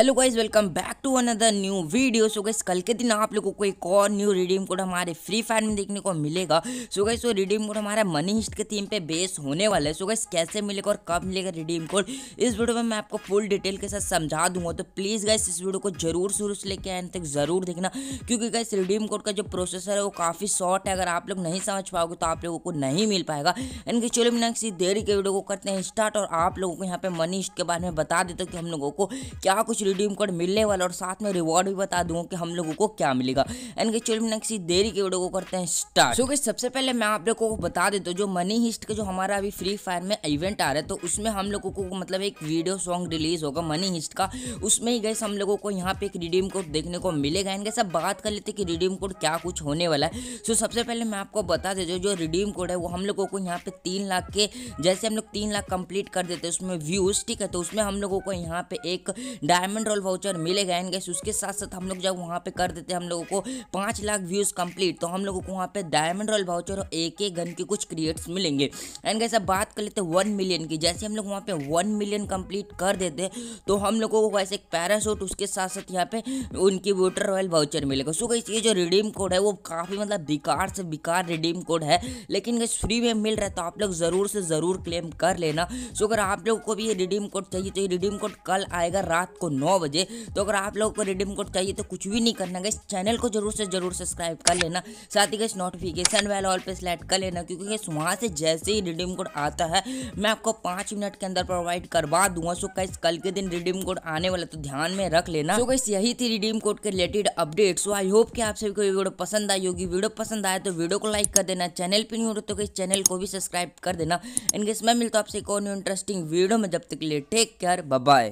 hello guys welcome back to another new video so guys कल के दिन आप लोगों को एक और न्यू रिडीम कोड हमारे फ्री फायर में देखने को मिलेगा सो गाइज वो रिडीम कोड हमारा मनी हिस्ट के थीम पे बेस होने वाला है सो गाइज कैसे मिलेगा और कब मिलेगा रिडीम कोड इस वीडियो में मैं आपको फुल डिटेल के साथ समझा दूंगा तो प्लीज़ गाइज इस वीडियो को जरूर शुरू से लेके आए तक जरूर देखना क्योंकि गाइज रिडीम कोड का जो प्रोसेसर है वो काफ़ी शॉर्ट है अगर आप लोग नहीं समझ पाओगे तो आप लोगों को नहीं मिल पाएगा कि चलो मैंने किसी देरी के वीडियो को करते हैं स्टार्ट और आप लोगों को यहाँ पे मनी हिस्ट के बारे में बता हो कि हम लोगों को क्या कुछ रिडीम कोड मिलने वाला और साथ में रिवॉर्ड भी बता दूंगा कि हम लोगों को क्या मिलेगा एंड चलो बिना किसी देरी के वीडियो को करते हैं स्टार्ट सो so, सबसे पहले मैं आप लोगों को बता देता हूँ जो मनी हिस्ट का जो हमारा अभी फ्री फायर में इवेंट आ रहा है तो उसमें हम लोगों को मतलब एक वीडियो सॉन्ग रिलीज होगा मनी हिस्ट का उसमें ही गए हम लोगों को यहाँ पे एक रिडीम कोड देखने को मिलेगा एंड सब बात कर लेते कि रिडीम कोड क्या कुछ होने वाला है सो सबसे पहले मैं आपको बता देता हूँ जो रिडीम कोड है वो हम लोगों को यहाँ पे तीन लाख के जैसे हम लोग तीन लाख कंप्लीट कर देते हैं उसमें व्यूज़ ठीक है तो उसमें हम लोगों को यहाँ पे एक डायमंड डायमंड रोल वाउचर मिलेगा एंड गैस उसके साथ साथ हम लोग जब वहाँ पे कर देते हैं हम लोगों को पाँच लाख व्यूज़ कंप्लीट तो हम लोगों को वहाँ पे डायमंड रॉयल वाउचर और एक एक गन के कुछ क्रिएट्स मिलेंगे एंड गैस अब बात कर लेते हैं वन मिलियन की जैसे हम लोग वहाँ पर वन मिलियन कम्प्लीट कर देते तो हम लोगों को वैसे एक पैरासूट उसके साथ साथ यहाँ पे उनकी वोटर रॉयल वाउचर मिलेगा सो गई ये जो रिडीम कोड है वो काफ़ी मतलब बेकार से बेकार रिडीम कोड है लेकिन गैस फ्री में मिल रहा है तो आप लोग ज़रूर से ज़रूर क्लेम कर लेना सो अगर आप लोगों को भी ये रिडीम कोड चाहिए तो ये रिडीम कोड कल आएगा रात को नौ बजे तो अगर आप लोगों को रिडीम कोड चाहिए तो कुछ भी नहीं करना गई चैनल को जरूर से जरूर सब्सक्राइब कर लेना साथ ही गई नोटिफिकेशन वेल ऑल पे सेलेक्ट कर लेना क्योंकि गैस वहाँ से जैसे ही रिडीम कोड आता है मैं आपको पाँच मिनट के अंदर प्रोवाइड करवा दूंगा सो गैस कल के दिन रिडीम कोड आने वाला तो ध्यान में रख लेना तो गैस यही थी रिडीम कोड के related update so I hope कि आप सभी को वीडियो पसंद आई होगी वीडियो पसंद आए तो वीडियो को लाइक कर देना चैनल पर नहीं हो तो गैस चैनल को भी सब्सक्राइब कर देना इनकेस मैं मिलता हूँ आपसे एक और इंटरेस्टिंग वीडियो में जब तक लिए टेक केयर बाय